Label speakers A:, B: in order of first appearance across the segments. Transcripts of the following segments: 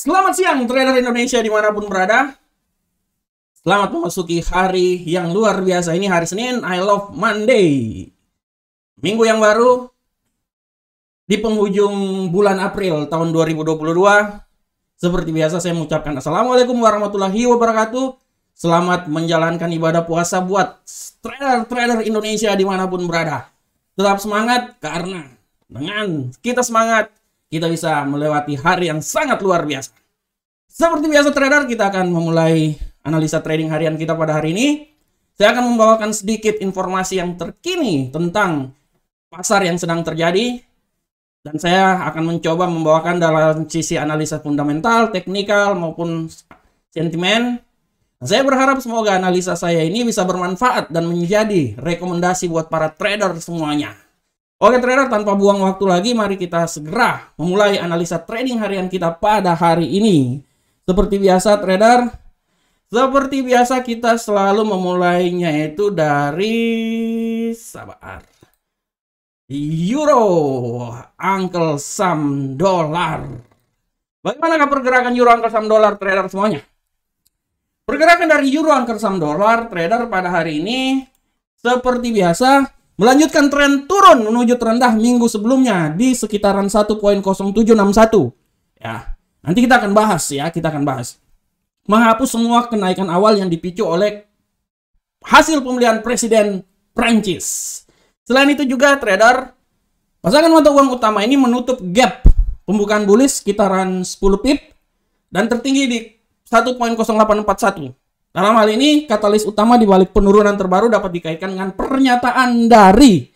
A: Selamat siang trader Indonesia dimanapun berada. Selamat memasuki hari yang luar biasa ini hari Senin. I love Monday. Minggu yang baru di penghujung bulan April tahun 2022. Seperti biasa saya mengucapkan Assalamualaikum warahmatullahi wabarakatuh. Selamat menjalankan ibadah puasa buat trader-trader Indonesia dimanapun berada. Tetap semangat karena dengan kita semangat kita bisa melewati hari yang sangat luar biasa. Seperti biasa trader, kita akan memulai analisa trading harian kita pada hari ini. Saya akan membawakan sedikit informasi yang terkini tentang pasar yang sedang terjadi. Dan saya akan mencoba membawakan dalam sisi analisa fundamental, teknikal, maupun sentimen. saya berharap semoga analisa saya ini bisa bermanfaat dan menjadi rekomendasi buat para trader semuanya. Oke trader, tanpa buang waktu lagi, mari kita segera memulai analisa trading harian kita pada hari ini. Seperti biasa trader, seperti biasa kita selalu memulainya itu dari sabar. Euro, Uncle Sam dolar. Bagaimana pergerakan euro Uncle Sam Dollar trader semuanya? Pergerakan dari euro Uncle Sam Dollar trader pada hari ini seperti biasa melanjutkan tren turun menuju terendah minggu sebelumnya di sekitaran 1.0761. Ya, Nanti kita akan bahas ya, kita akan bahas. Menghapus semua kenaikan awal yang dipicu oleh hasil pemilihan presiden Prancis. Selain itu juga trader pasangan mata uang utama ini menutup gap pembukaan bullish sekitaran 10 pip dan tertinggi di 1.0841. Dalam hal ini, katalis utama di balik penurunan terbaru dapat dikaitkan dengan pernyataan dari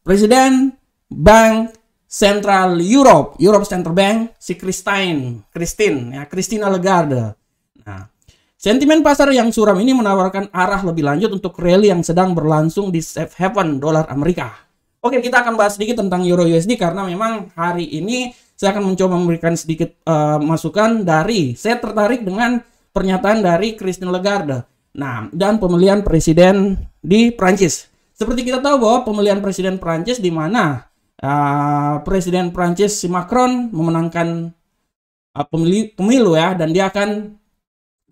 A: Presiden Bank Central Europe, Europe Central Bank, si Christine, Christine, ya, Christina Lagarde. Nah, sentimen pasar yang suram ini menawarkan arah lebih lanjut untuk rally yang sedang berlangsung di safe haven dolar Amerika. Oke, kita akan bahas sedikit tentang Euro USD karena memang hari ini saya akan mencoba memberikan sedikit uh, masukan dari saya tertarik dengan pernyataan dari Christine Lagarde. Nah, dan pemilihan presiden di Prancis. Seperti kita tahu bahwa pemilihan presiden Prancis di mana uh, Presiden Prancis si Macron memenangkan uh, eh, pemilu, pemilu ya dan dia akan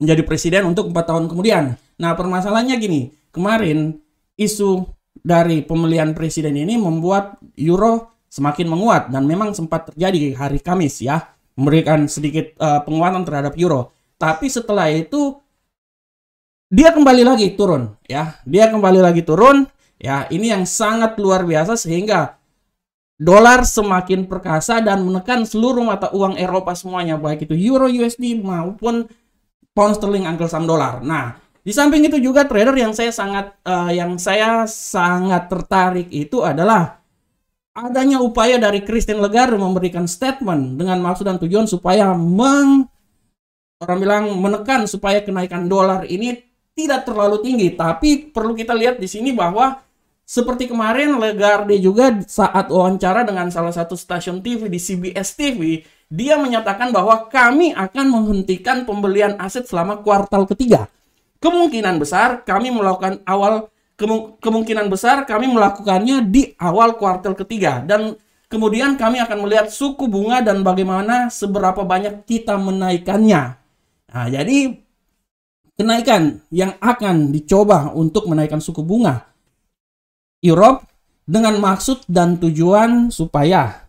A: menjadi presiden untuk empat tahun kemudian. Nah permasalahannya gini, kemarin isu dari pemilihan presiden ini membuat euro semakin menguat dan memang sempat terjadi hari Kamis ya memberikan sedikit uh, penguatan terhadap euro. Tapi setelah itu dia kembali lagi turun ya, dia kembali lagi turun ya. Ini yang sangat luar biasa sehingga dolar semakin perkasa dan menekan seluruh mata uang Eropa semuanya baik itu euro USD maupun pound sterling sam dolar. Nah, di samping itu juga trader yang saya sangat uh, yang saya sangat tertarik itu adalah adanya upaya dari Christine Lagarde memberikan statement dengan maksud dan tujuan supaya meng orang bilang menekan supaya kenaikan dolar ini tidak terlalu tinggi, tapi perlu kita lihat di sini bahwa seperti kemarin Legarde juga saat wawancara dengan salah satu stasiun TV di CBS TV, dia menyatakan bahwa kami akan menghentikan pembelian aset selama kuartal ketiga. Kemungkinan besar kami melakukan awal kemungkinan besar kami melakukannya di awal kuartal ketiga dan kemudian kami akan melihat suku bunga dan bagaimana seberapa banyak kita menaikkannya. Nah, jadi kenaikan yang akan dicoba untuk menaikkan suku bunga Europe dengan maksud dan tujuan supaya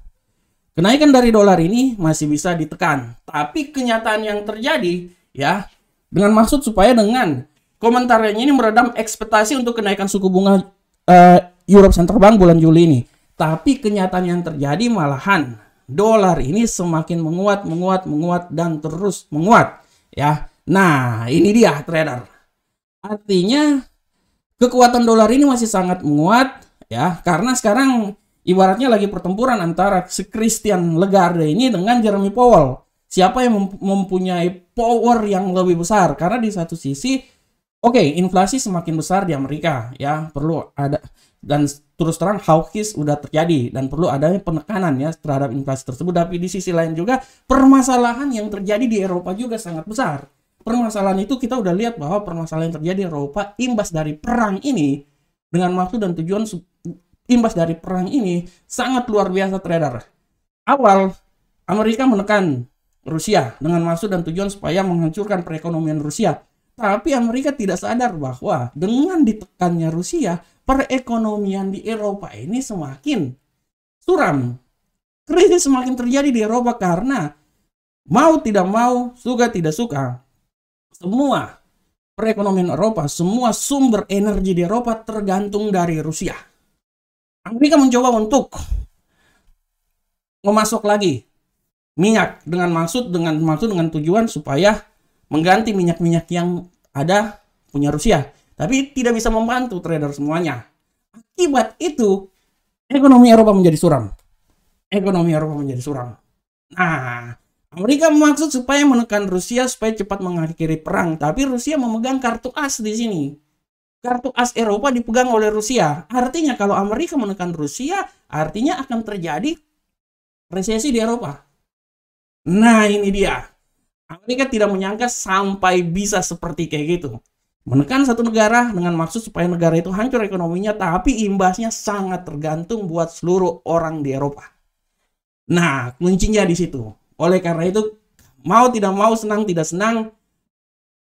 A: kenaikan dari dolar ini masih bisa ditekan. Tapi kenyataan yang terjadi ya dengan maksud supaya dengan komentarnya ini meredam ekspektasi untuk kenaikan suku bunga uh, Europe Central Bank bulan Juli ini. Tapi kenyataan yang terjadi malahan dolar ini semakin menguat, menguat, menguat dan terus menguat ya. Nah, ini dia trader. Artinya kekuatan dolar ini masih sangat menguat ya karena sekarang ibaratnya lagi pertempuran antara Christian Legarde ini dengan Jeremy Powell. Siapa yang mempunyai power yang lebih besar? Karena di satu sisi Oke, okay, inflasi semakin besar di Amerika, ya perlu ada dan terus terang hawkish sudah terjadi dan perlu adanya penekanan ya terhadap inflasi tersebut. Tapi di sisi lain juga permasalahan yang terjadi di Eropa juga sangat besar permasalahan itu kita udah lihat bahwa permasalahan yang terjadi di Eropa imbas dari perang ini dengan maksud dan tujuan imbas dari perang ini sangat luar biasa trader. Awal Amerika menekan Rusia dengan maksud dan tujuan supaya menghancurkan perekonomian Rusia. Tapi Amerika tidak sadar bahwa dengan ditekannya Rusia, perekonomian di Eropa ini semakin suram. Krisis semakin terjadi di Eropa karena mau tidak mau, suka tidak suka, semua perekonomian Eropa, semua sumber energi di Eropa tergantung dari Rusia. Amerika mencoba untuk memasok lagi minyak dengan maksud dengan maksud dengan tujuan supaya mengganti minyak-minyak yang ada punya Rusia. Tapi tidak bisa membantu trader semuanya. Akibat itu, ekonomi Eropa menjadi suram. Ekonomi Eropa menjadi suram. Nah, Amerika maksud supaya menekan Rusia supaya cepat mengakhiri perang, tapi Rusia memegang kartu as di sini. Kartu as Eropa dipegang oleh Rusia. Artinya kalau Amerika menekan Rusia, artinya akan terjadi resesi di Eropa. Nah, ini dia. Amerika tidak menyangka sampai bisa seperti kayak gitu. Menekan satu negara dengan maksud supaya negara itu hancur ekonominya, tapi imbasnya sangat tergantung buat seluruh orang di Eropa. Nah, kuncinya di situ. Oleh karena itu, mau tidak mau, senang tidak senang,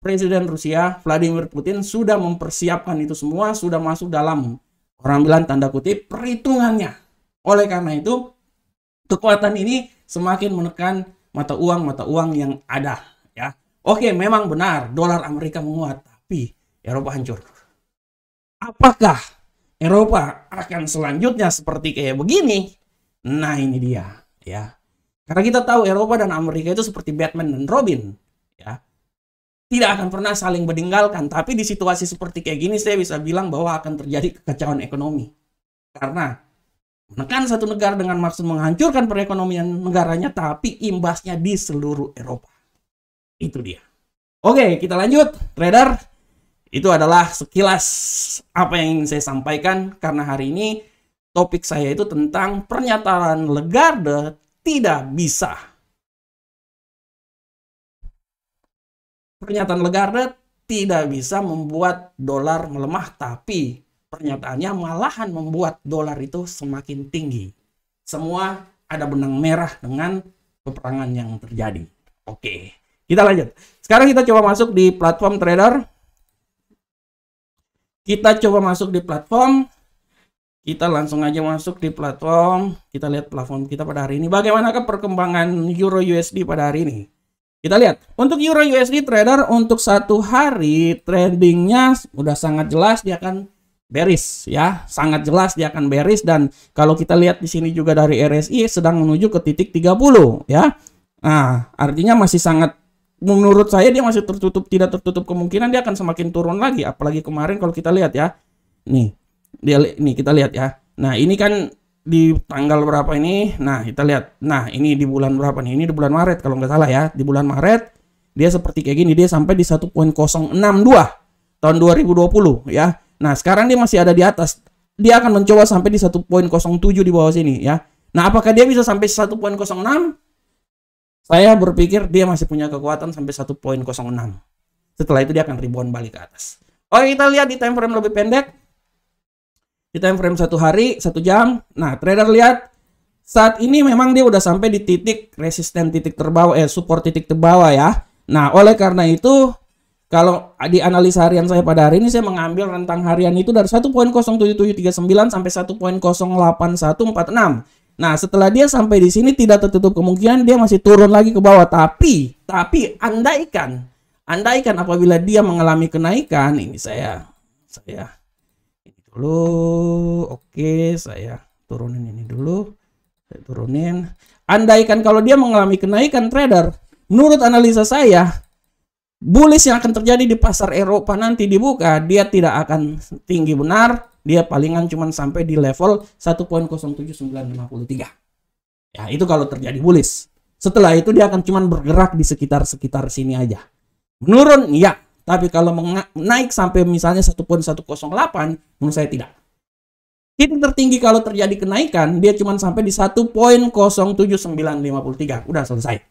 A: Presiden Rusia Vladimir Putin sudah mempersiapkan itu semua, sudah masuk dalam orang bilang tanda kutip perhitungannya. Oleh karena itu, kekuatan ini semakin menekan mata uang mata uang yang ada ya. Oke, memang benar dolar Amerika menguat, tapi Eropa hancur. Apakah Eropa akan selanjutnya seperti kayak begini? Nah, ini dia ya. Karena kita tahu Eropa dan Amerika itu seperti Batman dan Robin, ya. Tidak akan pernah saling meninggalkan, tapi di situasi seperti kayak gini saya bisa bilang bahwa akan terjadi kekacauan ekonomi. Karena menekan satu negara dengan maksud menghancurkan perekonomian negaranya, tapi imbasnya di seluruh Eropa. Itu dia. Oke, kita lanjut. Trader, itu adalah sekilas apa yang ingin saya sampaikan karena hari ini topik saya itu tentang pernyataan Legarde tidak bisa. Pernyataan Legarde tidak bisa membuat dolar melemah, tapi pernyataannya malahan membuat dolar itu semakin tinggi. Semua ada benang merah dengan peperangan yang terjadi. Oke, kita lanjut. Sekarang kita coba masuk di platform trader. Kita coba masuk di platform kita langsung aja masuk di platform kita lihat platform kita pada hari ini bagaimana ke perkembangan euro USD pada hari ini kita lihat untuk euro USD trader untuk satu hari tradingnya udah sangat jelas dia akan bearish ya sangat jelas dia akan bearish dan kalau kita lihat di sini juga dari RSI sedang menuju ke titik 30 ya nah artinya masih sangat menurut saya dia masih tertutup tidak tertutup kemungkinan dia akan semakin turun lagi apalagi kemarin kalau kita lihat ya nih dia ini kita lihat ya nah ini kan di tanggal berapa ini nah kita lihat nah ini di bulan berapa nih ini di bulan Maret kalau nggak salah ya di bulan Maret dia seperti kayak gini dia sampai di 1.062 tahun 2020 ya nah sekarang dia masih ada di atas dia akan mencoba sampai di 1.07 di bawah sini ya nah apakah dia bisa sampai 1.06 saya berpikir dia masih punya kekuatan sampai 1.06 setelah itu dia akan ribuan balik ke atas oke kita lihat di time frame lebih pendek di time frame satu hari satu jam nah trader lihat saat ini memang dia udah sampai di titik resisten titik terbawah eh support titik terbawah ya nah oleh karena itu kalau di analisa harian saya pada hari ini saya mengambil rentang harian itu dari 1.07739 sampai 1.08146. Nah, setelah dia sampai di sini tidak tertutup kemungkinan dia masih turun lagi ke bawah, tapi tapi andaikan andaikan apabila dia mengalami kenaikan ini saya saya dulu oke saya turunin ini dulu saya turunin andaikan kalau dia mengalami kenaikan trader menurut analisa saya bullish yang akan terjadi di pasar Eropa nanti dibuka dia tidak akan tinggi benar dia palingan cuma sampai di level 1.07953 ya itu kalau terjadi bullish setelah itu dia akan cuma bergerak di sekitar sekitar sini aja menurun ya tapi kalau naik sampai misalnya satu poin menurut saya tidak. Titik tertinggi kalau terjadi kenaikan, dia cuma sampai di 1.07953. Udah selesai.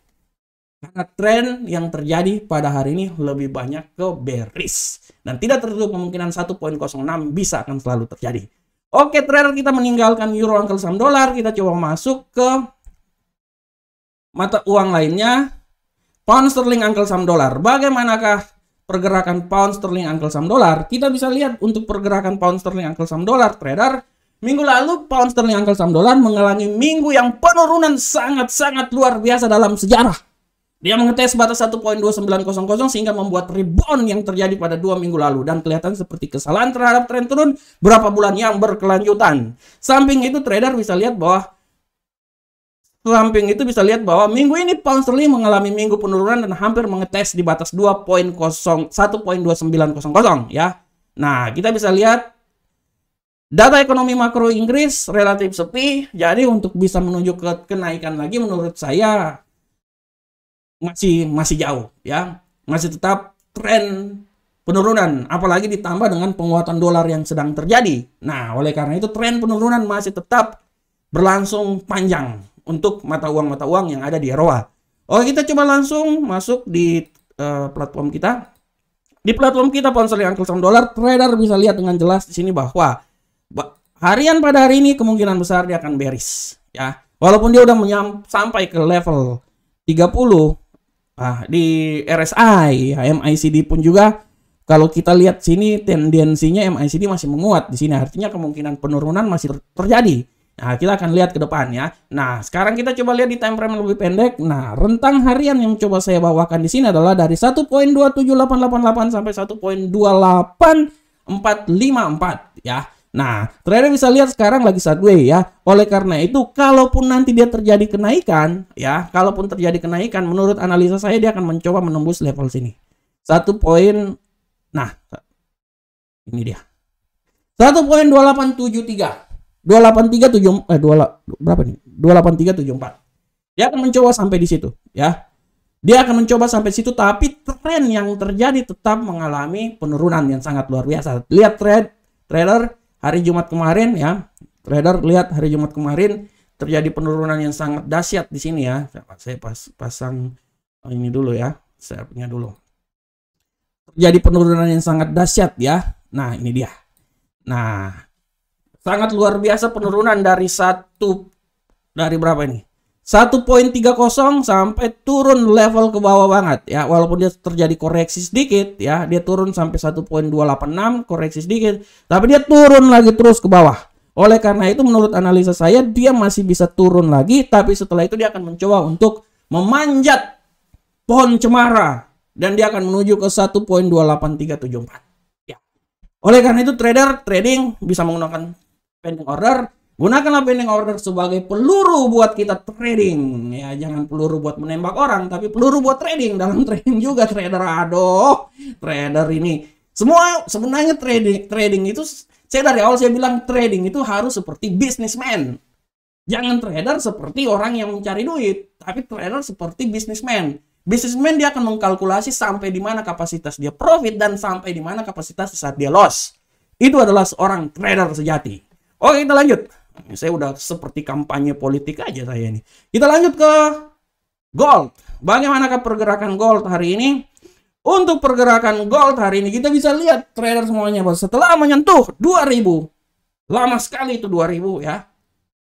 A: Karena tren yang terjadi pada hari ini lebih banyak ke bearish. Dan tidak tertutup kemungkinan 1.06 bisa akan selalu terjadi. Oke, trader kita meninggalkan euro angkel saham dolar. Kita coba masuk ke mata uang lainnya. Pound sterling angkel saham dolar. Bagaimanakah pergerakan pound sterling angle saham dolar, kita bisa lihat untuk pergerakan pound sterling angle saham dolar trader Minggu lalu pound sterling angle saham dolar mengalami minggu yang penurunan sangat-sangat luar biasa dalam sejarah. Dia mengetes batas 1.2900 sehingga membuat rebound yang terjadi pada dua minggu lalu dan kelihatan seperti kesalahan terhadap tren turun berapa bulan yang berkelanjutan. Samping itu trader bisa lihat bahwa samping itu bisa lihat bahwa minggu ini pound sterling mengalami minggu penurunan dan hampir mengetes di batas 2.0 ya. Nah, kita bisa lihat data ekonomi makro Inggris relatif sepi, jadi untuk bisa menuju ke kenaikan lagi menurut saya masih masih jauh ya. Masih tetap tren penurunan apalagi ditambah dengan penguatan dolar yang sedang terjadi. Nah, oleh karena itu tren penurunan masih tetap berlangsung panjang untuk mata uang-mata uang yang ada di Eropa. Oke, oh, kita coba langsung masuk di uh, platform kita. Di platform kita ponsel yang angkel dolar, trader bisa lihat dengan jelas di sini bahwa harian pada hari ini kemungkinan besar dia akan beris. ya. Walaupun dia udah sampai ke level 30 nah, di RSI, ya, pun juga kalau kita lihat sini tendensinya MICD masih menguat di sini artinya kemungkinan penurunan masih terjadi Nah, kita akan lihat ke depan ya. Nah, sekarang kita coba lihat di time frame yang lebih pendek. Nah, rentang harian yang coba saya bawakan di sini adalah dari 1.27888 sampai 1.28454 ya. Nah, trader bisa lihat sekarang lagi sideways ya. Oleh karena itu, kalaupun nanti dia terjadi kenaikan, ya, kalaupun terjadi kenaikan, menurut analisa saya dia akan mencoba menembus level sini. Satu poin, nah, ini dia. 1.2873. 2837 eh 28 berapa nih? 28374. Dia akan mencoba sampai di situ, ya. Dia akan mencoba sampai situ tapi tren yang terjadi tetap mengalami penurunan yang sangat luar biasa. Lihat trade trader hari Jumat kemarin ya. Trader lihat hari Jumat kemarin terjadi penurunan yang sangat dahsyat di sini ya. Saya pas pasang eh, ini dulu ya. Saya punya dulu. Terjadi penurunan yang sangat dahsyat ya. Nah, ini dia. Nah, sangat luar biasa penurunan dari satu dari berapa ini satu poin tiga kosong sampai turun level ke bawah banget ya walaupun dia terjadi koreksi sedikit ya dia turun sampai satu poin dua enam koreksi sedikit tapi dia turun lagi terus ke bawah oleh karena itu menurut analisa saya dia masih bisa turun lagi tapi setelah itu dia akan mencoba untuk memanjat pohon cemara dan dia akan menuju ke satu poin dua tiga 1.28374 ya oleh karena itu trader trading bisa menggunakan pending order gunakanlah pending order sebagai peluru buat kita trading ya jangan peluru buat menembak orang tapi peluru buat trading dalam trading juga trader aduh trader ini semua sebenarnya trading trading itu saya dari awal saya bilang trading itu harus seperti businessman jangan trader seperti orang yang mencari duit tapi trader seperti businessman businessman dia akan mengkalkulasi sampai di mana kapasitas dia profit dan sampai di mana kapasitas saat dia loss itu adalah seorang trader sejati Oke, kita lanjut. Saya udah seperti kampanye politik aja saya ini. Kita lanjut ke gold. Bagaimanakah pergerakan gold hari ini? Untuk pergerakan gold hari ini kita bisa lihat trader semuanya bos. Setelah menyentuh 2000. Lama sekali itu 2000 ya.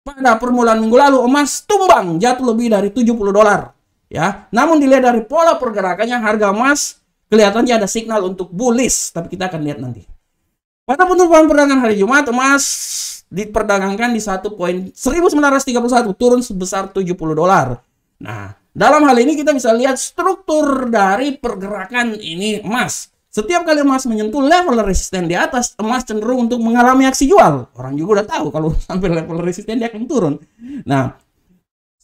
A: Pada permulaan minggu lalu emas tumbang jatuh lebih dari 70 dolar ya. Namun dilihat dari pola pergerakannya harga emas kelihatannya ada signal untuk bullish, tapi kita akan lihat nanti. Pada penutupan perdagangan hari Jumat emas diperdagangkan di satu poin 1.1931 turun sebesar 70 dolar. Nah, dalam hal ini kita bisa lihat struktur dari pergerakan ini emas. Setiap kali emas menyentuh level resisten di atas, emas cenderung untuk mengalami aksi jual. Orang juga udah tahu kalau sampai level resisten dia akan turun. Nah,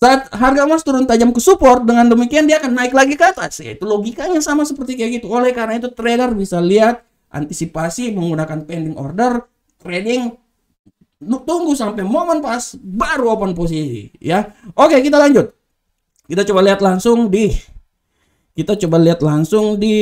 A: saat harga emas turun tajam ke support, dengan demikian dia akan naik lagi ke atas. Ya, itu logikanya sama seperti kayak gitu. Oleh karena itu trader bisa lihat antisipasi menggunakan pending order, trading tunggu sampai momen pas baru open posisi ya. Oke, kita lanjut. Kita coba lihat langsung di kita coba lihat langsung di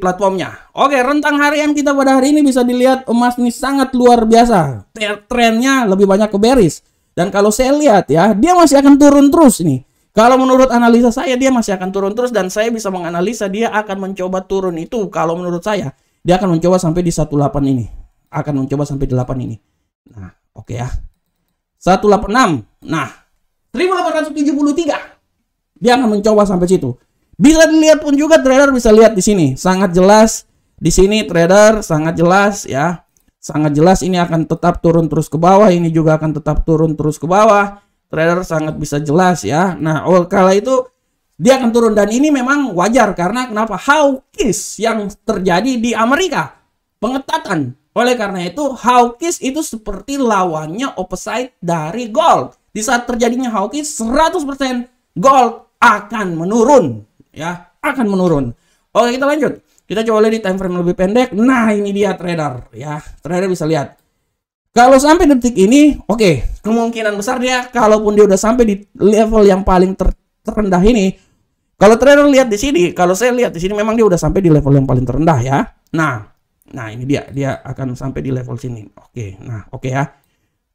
A: platformnya. Oke, rentang harian kita pada hari ini bisa dilihat emas ini sangat luar biasa. Trennya lebih banyak ke bearish. Dan kalau saya lihat ya, dia masih akan turun terus nih. Kalau menurut analisa saya dia masih akan turun terus dan saya bisa menganalisa dia akan mencoba turun itu kalau menurut saya dia akan mencoba sampai di 18 ini. Akan mencoba sampai 8 ini. Nah, Oke ya. 186. Nah, 1873. Dia akan mencoba sampai situ. Bisa dilihat pun juga trader bisa lihat di sini, sangat jelas di sini trader sangat jelas ya. Sangat jelas ini akan tetap turun terus ke bawah, ini juga akan tetap turun terus ke bawah. Trader sangat bisa jelas ya. Nah, awal kala itu dia akan turun dan ini memang wajar karena kenapa hawkish yang terjadi di Amerika pengetatan oleh karena itu, hawkish itu seperti lawannya opposite dari gold. Di saat terjadinya hawkish, 100% gold akan menurun. Ya, akan menurun. Oke, kita lanjut. Kita coba lihat di time frame lebih pendek. Nah, ini dia trader. Ya, trader bisa lihat. Kalau sampai detik ini, oke, okay, kemungkinan besar dia, kalaupun dia udah sampai di level yang paling ter terendah ini, kalau trader lihat di sini, kalau saya lihat di sini memang dia udah sampai di level yang paling terendah ya. Nah, Nah, ini dia, dia akan sampai di level sini. Oke, nah, oke ya.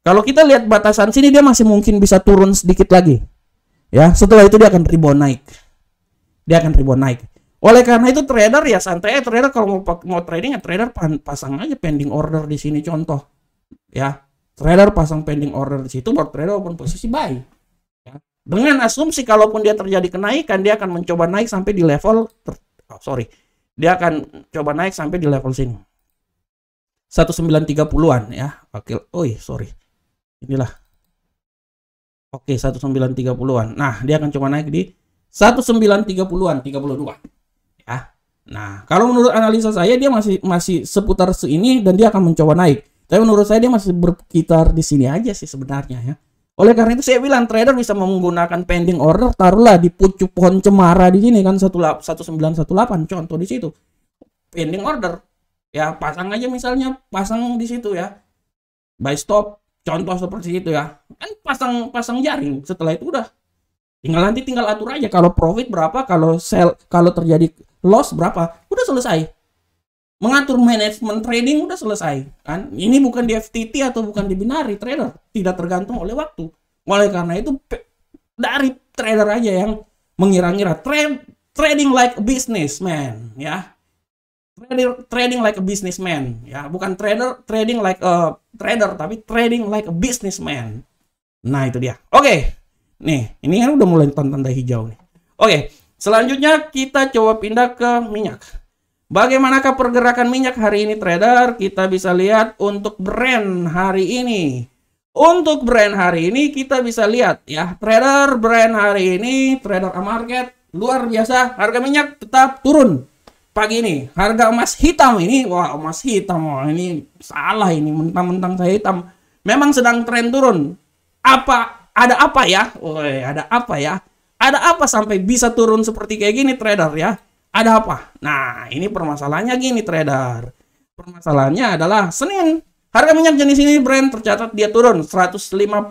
A: Kalau kita lihat batasan sini dia masih mungkin bisa turun sedikit lagi. Ya, setelah itu dia akan rebound naik. Dia akan rebound naik. Oleh karena itu trader ya santai trader kalau mau mau trading ya trader pasang aja pending order di sini contoh. Ya, trader pasang pending order di situ buat trader open posisi buy. Ya. Dengan asumsi kalaupun dia terjadi kenaikan dia akan mencoba naik sampai di level oh, sorry dia akan coba naik sampai di level sini. 1930-an ya. Oke, oi, sorry. Inilah. Oke, 1930-an. Nah, dia akan coba naik di 1930-an, 32. Ya. Nah, kalau menurut analisa saya dia masih masih seputar seini dan dia akan mencoba naik. Tapi menurut saya dia masih berkitar di sini aja sih sebenarnya ya. Oleh karena itu saya bilang trader bisa menggunakan pending order taruhlah di pucuk pohon cemara di sini kan 1918 contoh di situ. Pending order ya pasang aja misalnya pasang di situ ya by stop contoh seperti itu ya kan pasang pasang jaring setelah itu udah tinggal nanti tinggal atur aja kalau profit berapa kalau sell kalau terjadi loss berapa udah selesai mengatur manajemen trading udah selesai kan ini bukan di FTT atau bukan di binari trader tidak tergantung oleh waktu oleh karena itu dari trader aja yang mengira-ngira trading like business man ya trading, trading like a businessman ya bukan trader trading like a trader tapi trading like a businessman nah itu dia oke okay. nih ini kan udah mulai tanda hijau nih oke okay. selanjutnya kita coba pindah ke minyak bagaimanakah pergerakan minyak hari ini trader kita bisa lihat untuk brand hari ini untuk brand hari ini kita bisa lihat ya trader brand hari ini trader A market luar biasa harga minyak tetap turun pagi ini harga emas hitam ini wah emas hitam wah ini salah ini mentang-mentang saya hitam memang sedang tren turun apa ada apa ya Woi ada apa ya ada apa sampai bisa turun seperti kayak gini trader ya ada apa nah ini permasalahannya gini trader permasalahannya adalah Senin harga minyak jenis ini brand tercatat dia turun 105.24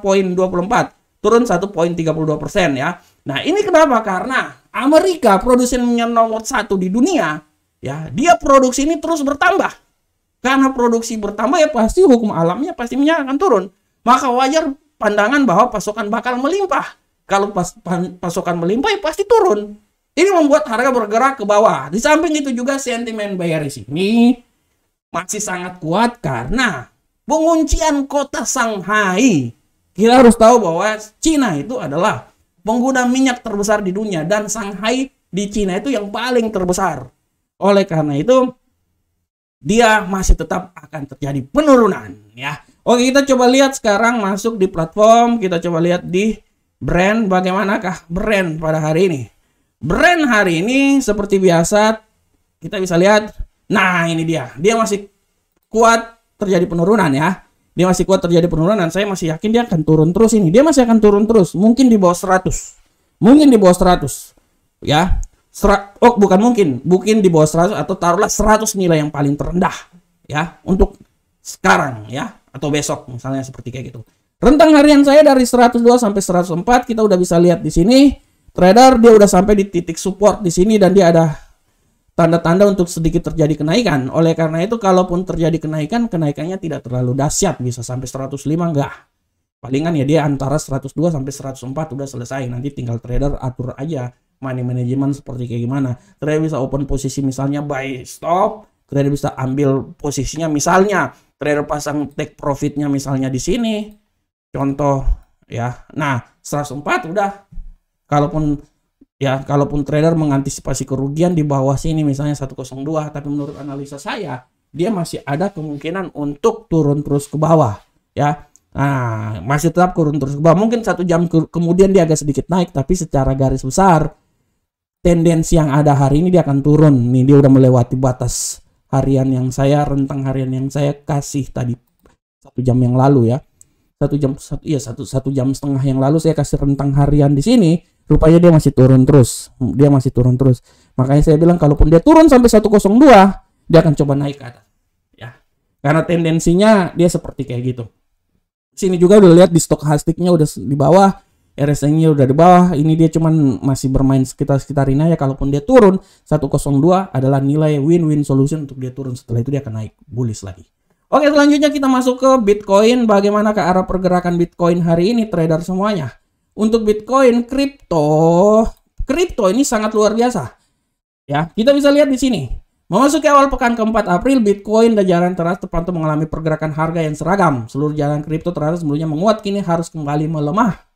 A: turun 1.32 persen ya nah ini kenapa karena Amerika produsen minyak nomor satu di dunia ya dia produksi ini terus bertambah karena produksi bertambah ya pasti hukum alamnya pasti minyak akan turun maka wajar pandangan bahwa pasokan bakal melimpah kalau pas, pasokan melimpah ya pasti turun ini membuat harga bergerak ke bawah di samping itu juga sentimen bayar di sini masih sangat kuat karena penguncian kota Shanghai kita harus tahu bahwa Cina itu adalah pengguna minyak terbesar di dunia dan Shanghai di Cina itu yang paling terbesar oleh karena itu dia masih tetap akan terjadi penurunan ya. Oke, kita coba lihat sekarang masuk di platform, kita coba lihat di brand bagaimanakah brand pada hari ini. Brand hari ini seperti biasa kita bisa lihat nah ini dia. Dia masih kuat terjadi penurunan ya. Dia masih kuat terjadi penurunan. Saya masih yakin dia akan turun terus ini. Dia masih akan turun terus, mungkin di bawah 100. Mungkin di bawah 100 ya oh bukan mungkin, mungkin di bawah 100 atau taruhlah 100 nilai yang paling terendah ya untuk sekarang ya atau besok misalnya seperti kayak gitu. Rentang harian saya dari 102 sampai 104 kita udah bisa lihat di sini trader dia udah sampai di titik support di sini dan dia ada tanda-tanda untuk sedikit terjadi kenaikan. Oleh karena itu, kalaupun terjadi kenaikan, kenaikannya tidak terlalu dahsyat, bisa sampai 105 enggak. Palingan ya dia antara 102 sampai 104 udah selesai, nanti tinggal trader atur aja money management seperti kayak gimana. Trader bisa open posisi misalnya buy stop, trader bisa ambil posisinya misalnya trader pasang take profitnya misalnya di sini. Contoh ya. Nah, 104 udah kalaupun ya kalaupun trader mengantisipasi kerugian di bawah sini misalnya 102 tapi menurut analisa saya dia masih ada kemungkinan untuk turun terus ke bawah ya nah masih tetap turun terus ke bawah mungkin satu jam ke kemudian dia agak sedikit naik tapi secara garis besar tendensi yang ada hari ini dia akan turun nih dia udah melewati batas harian yang saya rentang harian yang saya kasih tadi satu jam yang lalu ya satu jam satu iya satu satu jam setengah yang lalu saya kasih rentang harian di sini rupanya dia masih turun terus dia masih turun terus makanya saya bilang kalaupun dia turun sampai 102 dia akan coba naik ke atas ya karena tendensinya dia seperti kayak gitu sini juga udah lihat di stokastiknya udah di bawah RSI-nya udah di bawah, ini dia cuman masih bermain sekitar-sekitar ini ya. Kalaupun dia turun 102 adalah nilai win-win solution untuk dia turun. Setelah itu dia akan naik bullish lagi. Oke, selanjutnya kita masuk ke Bitcoin. Bagaimana ke arah pergerakan Bitcoin hari ini trader semuanya? Untuk Bitcoin, kripto, kripto ini sangat luar biasa. Ya, kita bisa lihat di sini. Memasuki awal pekan keempat April, Bitcoin dan jalan teras terpantau mengalami pergerakan harga yang seragam. Seluruh jalan kripto terasa sebelumnya menguat, kini harus kembali melemah.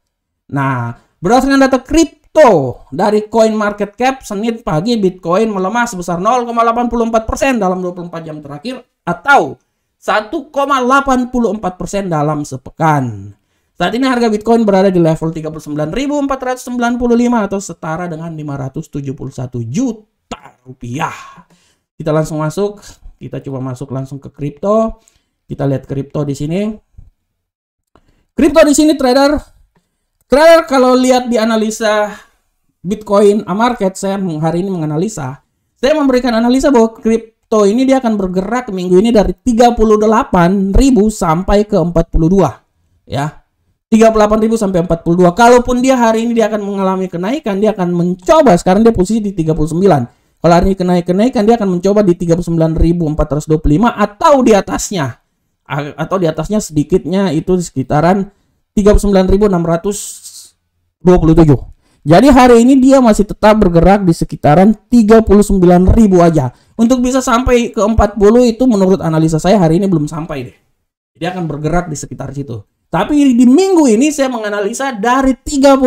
A: Nah, berdasarkan data kripto dari Coin Market Cap Senin pagi Bitcoin melemah sebesar 0,84% dalam 24 jam terakhir atau 1,84% dalam sepekan. Saat ini harga Bitcoin berada di level 39.495 atau setara dengan 571 juta rupiah. Kita langsung masuk, kita coba masuk langsung ke kripto. Kita lihat kripto di sini. Kripto di sini trader Trader kalau lihat di analisa Bitcoin A Market, saya hari ini menganalisa. Saya memberikan analisa bahwa kripto ini dia akan bergerak minggu ini dari 38.000 sampai ke 42. Ya. 38.000 sampai 42. Kalaupun dia hari ini dia akan mengalami kenaikan, dia akan mencoba sekarang dia posisi di 39. Kalau hari ini kenaikan-kenaikan dia akan mencoba di 39.425 atau di atasnya. Atau di atasnya sedikitnya itu di sekitaran 39.600 27. Jadi hari ini dia masih tetap bergerak di sekitaran 39.000 aja. Untuk bisa sampai ke 40 itu menurut analisa saya hari ini belum sampai deh. Dia akan bergerak di sekitar situ. Tapi di minggu ini saya menganalisa dari 38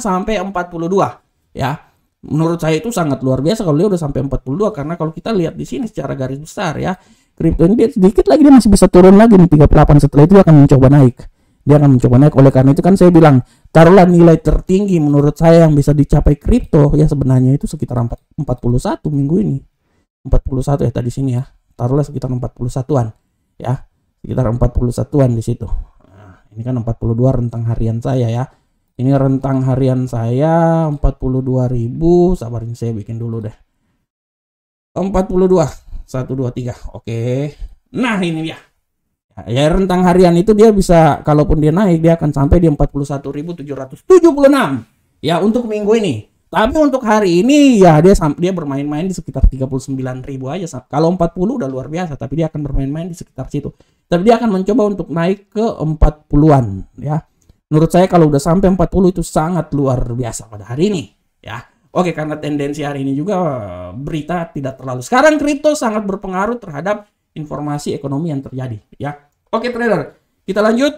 A: sampai 42 ya. Menurut saya itu sangat luar biasa kalau dia udah sampai 42 karena kalau kita lihat di sini secara garis besar ya, kripto ini dia sedikit lagi dia masih bisa turun lagi di 38 setelah itu dia akan mencoba naik dia akan mencoba naik oleh karena itu kan saya bilang taruhlah nilai tertinggi menurut saya yang bisa dicapai kripto ya sebenarnya itu sekitar 41 minggu ini 41 ya tadi sini ya taruhlah sekitar 41-an ya sekitar 41-an di situ nah, ini kan 42 rentang harian saya ya ini rentang harian saya 42.000 sabarin saya bikin dulu deh 42 123 oke nah ini dia ya rentang harian itu dia bisa kalaupun dia naik dia akan sampai di 41.776 ya untuk minggu ini tapi untuk hari ini ya dia dia bermain-main di sekitar 39.000 aja kalau 40 udah luar biasa tapi dia akan bermain-main di sekitar situ tapi dia akan mencoba untuk naik ke 40-an ya menurut saya kalau udah sampai 40 itu sangat luar biasa pada hari ini ya Oke, karena tendensi hari ini juga berita tidak terlalu. Sekarang kripto sangat berpengaruh terhadap informasi ekonomi yang terjadi, ya. Oke trader, kita lanjut.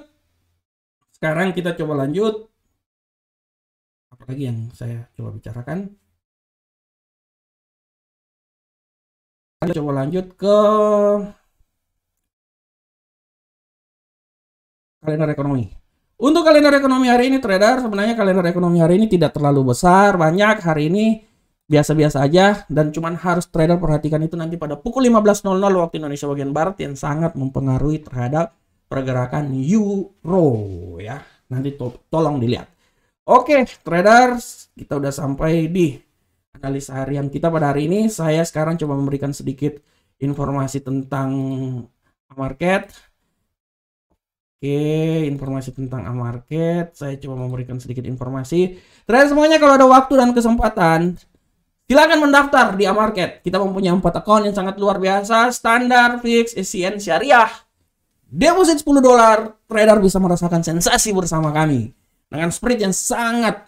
A: Sekarang kita coba lanjut. Apa lagi yang saya coba bicarakan. Kita coba lanjut ke kalender ekonomi. Untuk kalender ekonomi hari ini trader, sebenarnya kalender ekonomi hari ini tidak terlalu besar, banyak hari ini biasa-biasa aja dan cuman harus trader perhatikan itu nanti pada pukul 15.00 waktu Indonesia bagian barat yang sangat mempengaruhi terhadap pergerakan euro ya. Nanti to tolong dilihat. Oke, traders, kita udah sampai di analisa harian kita pada hari ini. Saya sekarang coba memberikan sedikit informasi tentang market. Oke, informasi tentang market. Saya coba memberikan sedikit informasi. Traders semuanya kalau ada waktu dan kesempatan, Silahkan mendaftar di Amarket. Kita mempunyai empat akun yang sangat luar biasa, standar, fix, SCN, syariah. Deposit 10 dolar, trader bisa merasakan sensasi bersama kami. Dengan spread yang sangat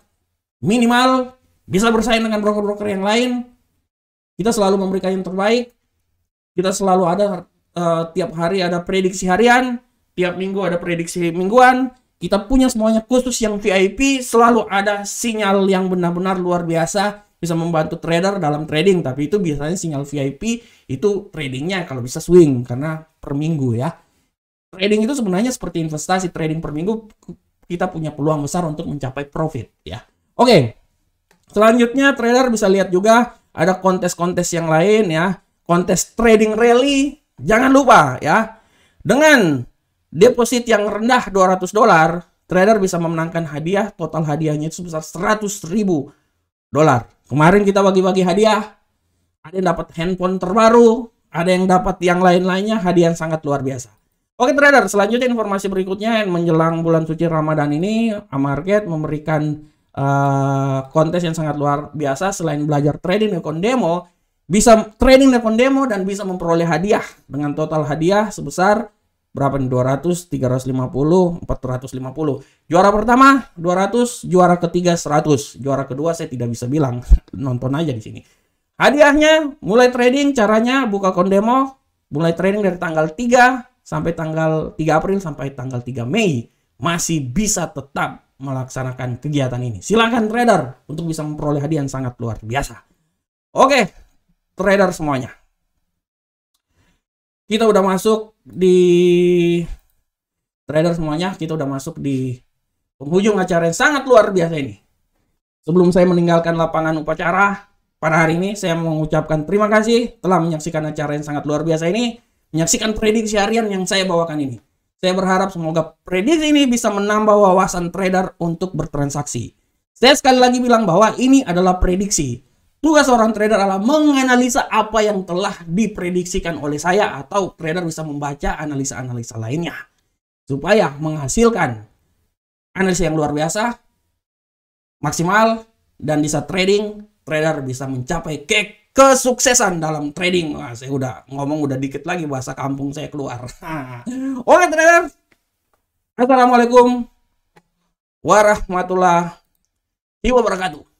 A: minimal, bisa bersaing dengan broker-broker yang lain. Kita selalu memberikan yang terbaik. Kita selalu ada uh, tiap hari ada prediksi harian, tiap minggu ada prediksi mingguan. Kita punya semuanya khusus yang VIP, selalu ada sinyal yang benar-benar luar biasa bisa membantu trader dalam trading tapi itu biasanya sinyal VIP itu tradingnya kalau bisa swing karena per minggu ya trading itu sebenarnya seperti investasi trading per minggu kita punya peluang besar untuk mencapai profit ya oke okay. selanjutnya trader bisa lihat juga ada kontes-kontes yang lain ya kontes trading rally jangan lupa ya dengan deposit yang rendah 200 dolar trader bisa memenangkan hadiah total hadiahnya itu sebesar 100 ribu dolar Kemarin kita bagi-bagi hadiah. Ada yang dapat handphone terbaru, ada yang dapat yang lain-lainnya, hadiah yang sangat luar biasa. Oke trader, selanjutnya informasi berikutnya yang menjelang bulan suci Ramadan ini, market memberikan uh, kontes yang sangat luar biasa selain belajar trading recon demo, bisa trading recon demo dan bisa memperoleh hadiah dengan total hadiah sebesar berapa nih 200 350 450 juara pertama 200 juara ketiga 100 juara kedua saya tidak bisa bilang nonton aja di sini hadiahnya mulai trading caranya buka kondemo mulai trading dari tanggal 3 sampai tanggal 3 April sampai tanggal 3 Mei masih bisa tetap melaksanakan kegiatan ini silahkan trader untuk bisa memperoleh hadiah yang sangat luar biasa oke trader semuanya kita udah masuk di trader semuanya kita udah masuk di penghujung acara yang sangat luar biasa ini sebelum saya meninggalkan lapangan upacara pada hari ini saya mengucapkan terima kasih telah menyaksikan acara yang sangat luar biasa ini menyaksikan prediksi harian yang saya bawakan ini saya berharap semoga prediksi ini bisa menambah wawasan trader untuk bertransaksi saya sekali lagi bilang bahwa ini adalah prediksi Tugas seorang trader adalah menganalisa apa yang telah diprediksikan oleh saya atau trader bisa membaca analisa-analisa lainnya supaya menghasilkan analisa yang luar biasa, maksimal dan bisa trading, trader bisa mencapai ke kesuksesan dalam trading. Wah, saya udah ngomong udah dikit lagi bahasa kampung saya keluar. Oke trader. Assalamualaikum warahmatullahi wabarakatuh.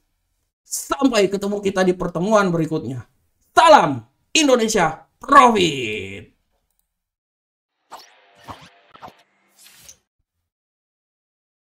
A: Sampai ketemu kita di pertemuan berikutnya. Salam Indonesia Profit.